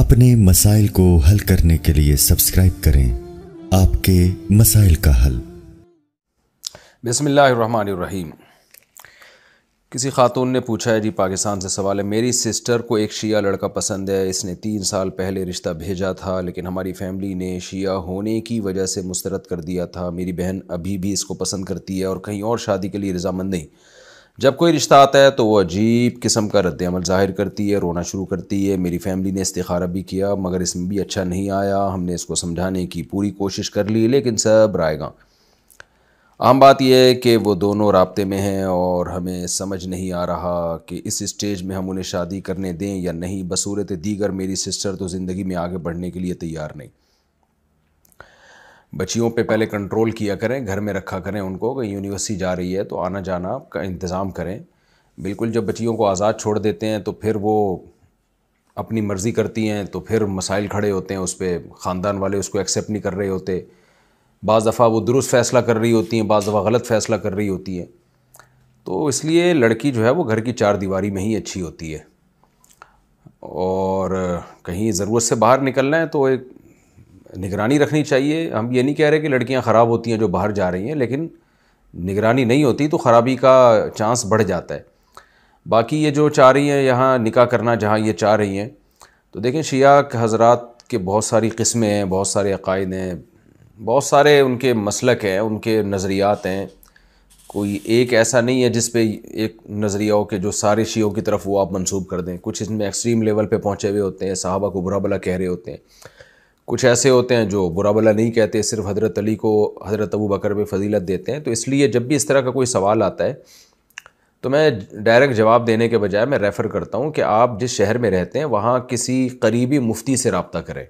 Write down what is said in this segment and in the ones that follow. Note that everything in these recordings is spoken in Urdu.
اپنے مسائل کو حل کرنے کے لیے سبسکرائب کریں آپ کے مسائل کا حل بسم اللہ الرحمن الرحیم کسی خاتون نے پوچھا ہے جی پاکستان سے سوال ہے میری سسٹر کو ایک شیعہ لڑکا پسند ہے اس نے تین سال پہلے رشتہ بھیجا تھا لیکن ہماری فیملی نے شیعہ ہونے کی وجہ سے مسترد کر دیا تھا میری بہن ابھی بھی اس کو پسند کرتی ہے اور کہیں اور شادی کے لیے رضامند نہیں جب کوئی رشتہ آتا ہے تو وہ عجیب قسم کا رد عمل ظاہر کرتی ہے رونا شروع کرتی ہے میری فیملی نے استخارہ بھی کیا مگر اس میں بھی اچھا نہیں آیا ہم نے اس کو سمجھانے کی پوری کوشش کر لی لیکن سب رائے گا عام بات یہ ہے کہ وہ دونوں رابطے میں ہیں اور ہمیں سمجھ نہیں آ رہا کہ اس اسٹیج میں ہم انہیں شادی کرنے دیں یا نہیں بصورت دیگر میری سسٹر تو زندگی میں آگے بڑھنے کے لیے تیار نہیں بچیوں پہ پہلے کنٹرول کیا کریں گھر میں رکھا کریں ان کو کہ یونیورسٹی جا رہی ہے تو آنا جانا کا انتظام کریں بالکل جب بچیوں کو آزاد چھوڑ دیتے ہیں تو پھر وہ اپنی مرضی کرتی ہیں تو پھر مسائل کھڑے ہوتے ہیں اس پہ خاندان والے اس کو ایکسیپٹ نہیں کر رہے ہوتے بعض دفعہ وہ درست فیصلہ کر رہی ہوتی ہیں بعض دفعہ غلط فیصلہ کر رہی ہوتی ہیں تو اس لیے لڑکی جو ہے وہ گھر کی چار دیواری میں ہی اچھی ہوتی ہے اور کہیں ضرورت سے باہر نکلنا ہے تو ایک نگرانی رکھنی چاہیے ہم یہ نہیں کہہ رہے کہ لڑکیاں خراب ہوتی ہیں جو باہر جا رہی ہیں لیکن نگرانی نہیں ہوتی تو خرابی کا چانس بڑھ جاتا ہے باقی یہ جو چاہ رہی ہیں یہاں نکاح کرنا جہاں یہ چاہ رہی ہیں تو دیکھیں شیعہ حضرات کے بہت ساری قسمیں ہیں بہت سارے عقائد ہیں بہت سارے ان کے مسلک ہیں ان کے نظریات ہیں کوئی ایک ایسا نہیں ہے جس پہ ایک نظریہ ہو کہ جو سارے شیعوں کی طرف وہ آپ منسوب کر دیں کچھ اس میں ایکسٹریم لیول پہ پہنچے ہوئے ہوتے ہیں صحابہ کو برا بلا کہہ رہے ہوتے ہیں کچھ ایسے ہوتے ہیں جو برا بلا نہیں کہتے صرف حضرت علی کو حضرت ابو بکر میں فضیلت دیتے ہیں تو اس لیے جب بھی اس طرح کا کوئی سوال آتا ہے تو میں ڈائریکٹ جواب دینے کے بجائے میں ریفر کرتا ہوں کہ آپ جس شہر میں رہتے ہیں وہاں کسی قریبی مفتی سے رابطہ کریں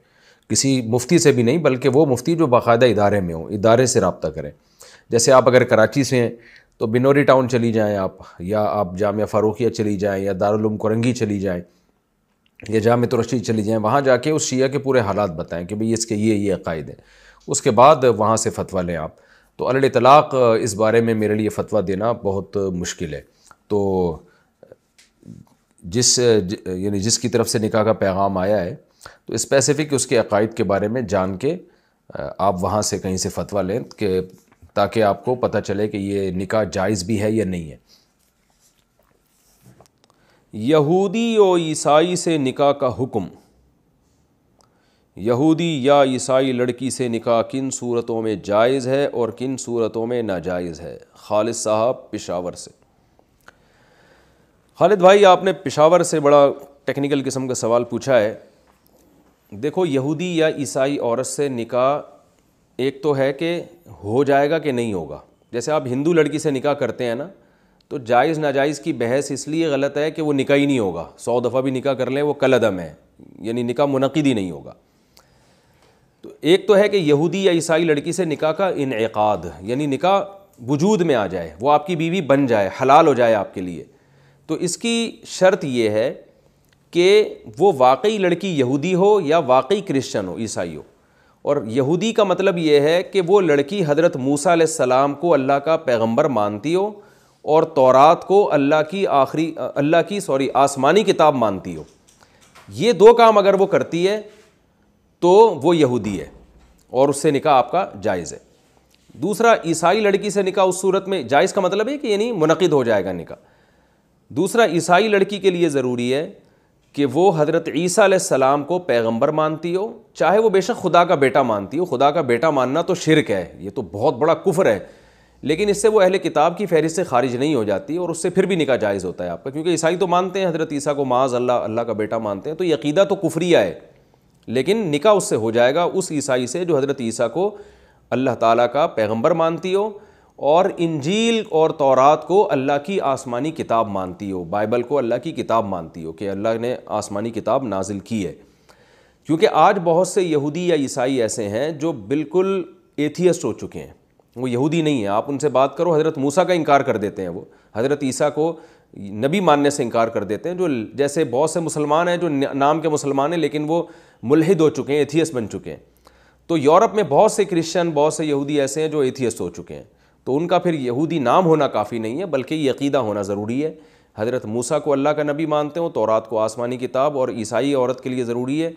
کسی مفتی سے بھی نہیں بلکہ وہ مفتی جو باقاعدہ ادارے میں ہوں ادارے سے رابطہ کریں جیسے آپ اگر کراچی سے ہیں تو بنوری ٹاؤن چلی جائیں آپ یا آپ جامعہ فاروقیہ چلی جائیں یا دارالعلوم کرنگی چلی جائیں یا جامع ترشید چلی جائیں وہاں جا کے اس شیعہ کے پورے حالات بتائیں کہ بھئی اس کے یہ یہ عقائد ہیں اس کے بعد وہاں سے فتویٰ لیں آپ تو علی طلاق اس بارے میں میرے لیے فتویٰ دینا بہت مشکل ہے تو جس یعنی جس کی طرف سے نکاح کا پیغام آیا ہے تو اسپیسیفک اس کے عقائد کے بارے میں جان کے آپ وہاں سے کہیں سے فتویٰ لیں کہ تاکہ آپ کو پتہ چلے کہ یہ نکاح جائز بھی ہے یا نہیں ہے یہودی و عیسائی سے نکاح کا حکم یہودی یا عیسائی لڑکی سے نکاح کن صورتوں میں جائز ہے اور کن صورتوں میں ناجائز ہے خالد صاحب پشاور سے خالد بھائی آپ نے پشاور سے بڑا ٹیکنیکل قسم کا سوال پوچھا ہے دیکھو یہودی یا عیسائی عورت سے نکاح ایک تو ہے کہ ہو جائے گا کہ نہیں ہوگا جیسے آپ ہندو لڑکی سے نکاح کرتے ہیں نا تو جائز ناجائز کی بحث اس لیے غلط ہے کہ وہ نکاح ہی نہیں ہوگا سو دفعہ بھی نکاح کر لیں وہ کل عدم ہے یعنی نکاح منعقد ہی نہیں ہوگا تو ایک تو ہے کہ یہودی یا عیسائی لڑکی سے نکاح کا انعقاد یعنی نکاح وجود میں آ جائے وہ آپ کی بیوی بن جائے حلال ہو جائے آپ کے لیے تو اس کی شرط یہ ہے کہ وہ واقعی لڑکی یہودی ہو یا واقعی کرسچن ہو عیسائی ہو اور یہودی کا مطلب یہ ہے کہ وہ لڑکی حضرت موسیٰ علیہ السلام کو اللہ کا پیغمبر مانتی ہو اور تورات کو اللہ کی آخری اللہ کی سوری آسمانی کتاب مانتی ہو یہ دو کام اگر وہ کرتی ہے تو وہ یہودی ہے اور اس سے نکاح آپ کا جائز ہے دوسرا عیسائی لڑکی سے نکاح اس صورت میں جائز کا مطلب ہے کہ یعنی منعقد ہو جائے گا نکاح دوسرا عیسائی لڑکی کے لیے ضروری ہے کہ وہ حضرت عیسیٰ علیہ السلام کو پیغمبر مانتی ہو چاہے وہ بے شک خدا کا بیٹا مانتی ہو خدا کا بیٹا ماننا تو شرک ہے یہ تو بہت بڑا کفر ہے لیکن اس سے وہ اہل کتاب کی فہرست سے خارج نہیں ہو جاتی اور اس سے پھر بھی نکاح جائز ہوتا ہے آپ کا کیونکہ عیسائی تو مانتے ہیں حضرت عیسیٰ کو معاذ اللہ اللہ کا بیٹا مانتے ہیں تو عقیدہ تو کفریہ ہے لیکن نکاح اس سے ہو جائے گا اس عیسائی سے جو حضرت عیسیٰ کو اللہ تعالیٰ کا پیغمبر مانتی ہو اور انجیل اور تورات کو اللہ کی آسمانی کتاب مانتی ہو بائبل کو اللہ کی کتاب مانتی ہو کہ اللہ نے آسمانی کتاب نازل کی ہے کیونکہ آج بہت سے یہودی یا عیسائی ایسے ہیں جو بالکل ایتھیسٹ ہو چکے ہیں وہ یہودی نہیں ہے آپ ان سے بات کرو حضرت موسیٰ کا انکار کر دیتے ہیں وہ حضرت عیسیٰ کو نبی ماننے سے انکار کر دیتے ہیں جو جیسے بہت سے مسلمان ہیں جو نام کے مسلمان ہیں لیکن وہ ملحد ہو چکے ہیں ایتھیس بن چکے ہیں تو یورپ میں بہت سے کرسچن بہت سے یہودی ایسے ہیں جو ایتھیس ہو چکے ہیں تو ان کا پھر یہودی نام ہونا کافی نہیں ہے بلکہ یہ عقیدہ ہونا ضروری ہے حضرت موسیٰ کو اللہ کا نبی مانتے ہیں تو کو آسمانی کتاب اور عیسائی عورت کے لیے ضروری ہے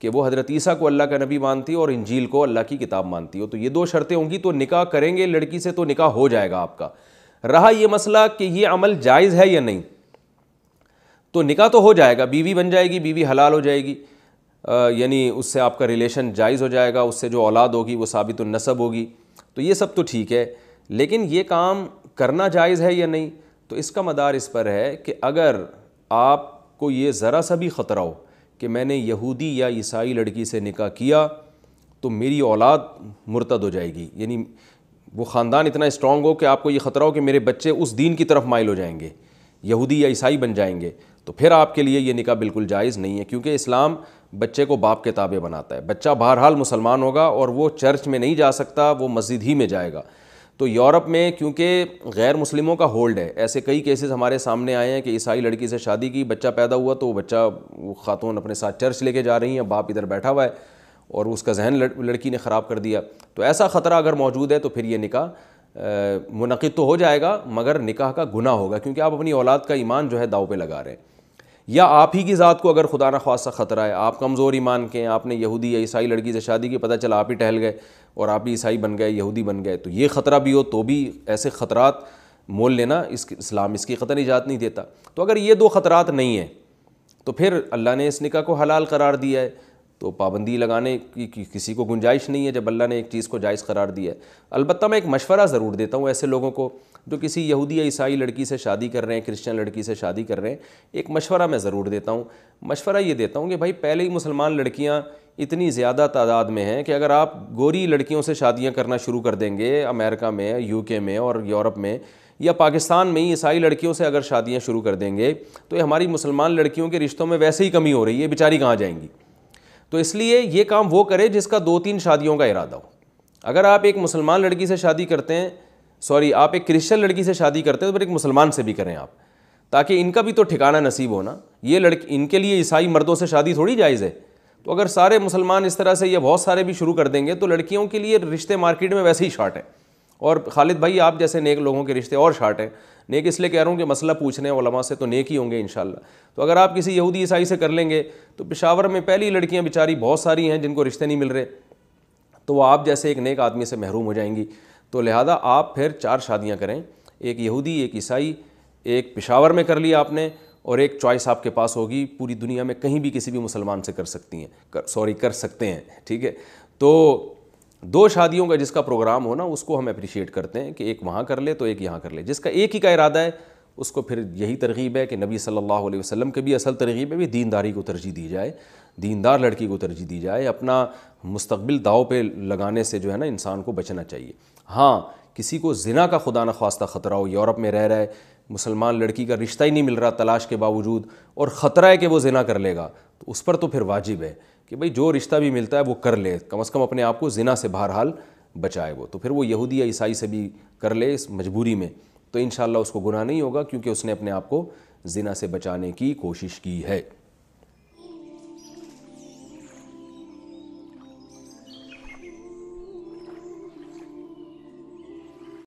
کہ وہ حضرت عیسیٰ کو اللہ کا نبی مانتی ہو اور انجیل کو اللہ کی کتاب مانتی ہو تو یہ دو شرطیں ہوں گی تو نکاح کریں گے لڑکی سے تو نکاح ہو جائے گا آپ کا رہا یہ مسئلہ کہ یہ عمل جائز ہے یا نہیں تو نکاح تو ہو جائے گا بیوی بن جائے گی بیوی حلال ہو جائے آ, یعنی اس سے آپ کا ریلیشن جائز ہو جائے گا اس سے جو اولاد ہوگی وہ ثابت النصب ہوگی تو یہ سب تو ٹھیک ہے لیکن یہ کام کرنا جائز ہے یا نہیں تو اس کا مدار اس پر ہے کہ اگر آپ کو یہ ذرا سا بھی خطرہ ہو کہ میں نے یہودی یا عیسائی لڑکی سے نکاح کیا تو میری اولاد مرتد ہو جائے گی یعنی وہ خاندان اتنا اسٹرانگ ہو کہ آپ کو یہ خطرہ ہو کہ میرے بچے اس دین کی طرف مائل ہو جائیں گے یہودی یا عیسائی بن جائیں گے تو پھر آپ کے لیے یہ نکاح بالکل جائز نہیں ہے کیونکہ اسلام بچے کو باپ کے تابع بناتا ہے بچہ بہرحال مسلمان ہوگا اور وہ چرچ میں نہیں جا سکتا وہ مسجد ہی میں جائے گا تو یورپ میں کیونکہ غیر مسلموں کا ہولڈ ہے ایسے کئی کیسز ہمارے سامنے آئے ہیں کہ عیسائی لڑکی سے شادی کی بچہ پیدا ہوا تو وہ بچہ وہ خاتون اپنے ساتھ چرچ لے کے جا رہی ہیں باپ ادھر بیٹھا ہوا ہے اور اس کا ذہن لڑکی نے خراب کر دیا تو ایسا خطرہ اگر موجود ہے تو پھر یہ نکاح منعقد تو ہو جائے گا مگر نکاح کا گناہ ہوگا کیونکہ آپ اپنی اولاد کا ایمان جو ہے داؤ پہ لگا رہے ہیں یا آپ ہی کی ذات کو اگر نہ خواصہ خطرہ ہے آپ کمزور ایمان کے ہیں آپ نے یہودی یا عیسائی لڑکی سے شادی کی پتہ چلا آپ ہی ٹہل گئے اور آپ ہی عیسائی بن گئے یہودی بن گئے تو یہ خطرہ بھی ہو تو بھی ایسے خطرات مول لینا اس اسلام اس کی خطر ایجاد نہیں دیتا تو اگر یہ دو خطرات نہیں ہیں تو پھر اللہ نے اس نکاح کو حلال قرار دیا ہے تو پابندی لگانے کی کسی کو گنجائش نہیں ہے جب اللہ نے ایک چیز کو جائز قرار دیا ہے البتہ میں ایک مشورہ ضرور دیتا ہوں ایسے لوگوں کو جو کسی یہودی یا عیسائی لڑکی سے شادی کر رہے ہیں کرسچن لڑکی سے شادی کر رہے ہیں ایک مشورہ میں ضرور دیتا ہوں مشورہ یہ دیتا ہوں کہ بھائی پہلے ہی مسلمان لڑکیاں اتنی زیادہ تعداد میں ہیں کہ اگر آپ گوری لڑکیوں سے شادیاں کرنا شروع کر دیں گے امریکہ میں یو کے میں اور یورپ میں یا پاکستان میں ہی عیسائی لڑکیوں سے اگر شادیاں شروع کر دیں گے تو یہ ہماری مسلمان لڑکیوں کے رشتوں میں ویسے ہی کمی ہو رہی ہے بیچاری کہاں جائیں گی تو اس لیے یہ کام وہ کرے جس کا دو تین شادیوں کا ارادہ ہو اگر آپ ایک مسلمان لڑکی سے شادی کرتے ہیں سوری آپ ایک کرسچن لڑکی سے شادی کرتے ہو پھر ایک مسلمان سے بھی کریں آپ تاکہ ان کا بھی تو ٹھکانہ نصیب ہونا یہ لڑکی ان کے لیے عیسائی مردوں سے شادی تھوڑی جائز ہے تو اگر سارے مسلمان اس طرح سے یا بہت سارے بھی شروع کر دیں گے تو لڑکیوں کے لیے رشتے مارکیٹ میں ویسے ہی شارٹ ہیں اور خالد بھائی آپ جیسے نیک لوگوں کے رشتے اور شارٹ ہیں نیک اس لیے کہہ رہا ہوں کہ مسئلہ پوچھنے علماء سے تو نیک ہی ہوں گے انشاءاللہ تو اگر آپ کسی یہودی عیسائی سے کر لیں گے تو پشاور میں پہلی لڑکیاں بیچاری بہت ساری ہیں جن کو رشتے نہیں مل رہے تو وہ آپ جیسے ایک نیک آدمی سے محروم ہو جائیں گی تو لہٰذا آپ پھر چار شادیاں کریں ایک یہودی ایک عیسائی ایک پشاور میں کر لی آپ نے اور ایک چوائس آپ کے پاس ہوگی پوری دنیا میں کہیں بھی کسی بھی مسلمان سے کر سکتی ہیں سوری کر سکتے ہیں ٹھیک ہے تو دو شادیوں کا جس کا پروگرام ہونا اس کو ہم اپریشیٹ کرتے ہیں کہ ایک وہاں کر لے تو ایک یہاں کر لے جس کا ایک ہی کا ارادہ ہے اس کو پھر یہی ترغیب ہے کہ نبی صلی اللہ علیہ وسلم کے بھی اصل ترغیب ہے بھی دینداری کو ترجیح دی جائے دیندار لڑکی کو ترجیح دی جائے اپنا مستقبل داؤ پہ لگانے سے جو ہے نا انسان کو بچنا چاہیے ہاں کسی کو زنا کا خدا نخواستہ خطرہ ہو یورپ میں رہ رہا ہے مسلمان لڑکی کا رشتہ ہی نہیں مل رہا تلاش کے باوجود اور خطرہ ہے کہ وہ زنا کر لے گا تو اس پر تو پھر واجب ہے کہ بھائی جو رشتہ بھی ملتا ہے وہ کر لے کم از کم اپنے آپ کو زنا سے بہرحال بچائے وہ تو پھر وہ یہودی یا عیسائی سے بھی کر لے اس مجبوری میں تو انشاءاللہ اس کو گناہ نہیں ہوگا کیونکہ اس نے اپنے آپ کو زنا سے بچانے کی کوشش کی ہے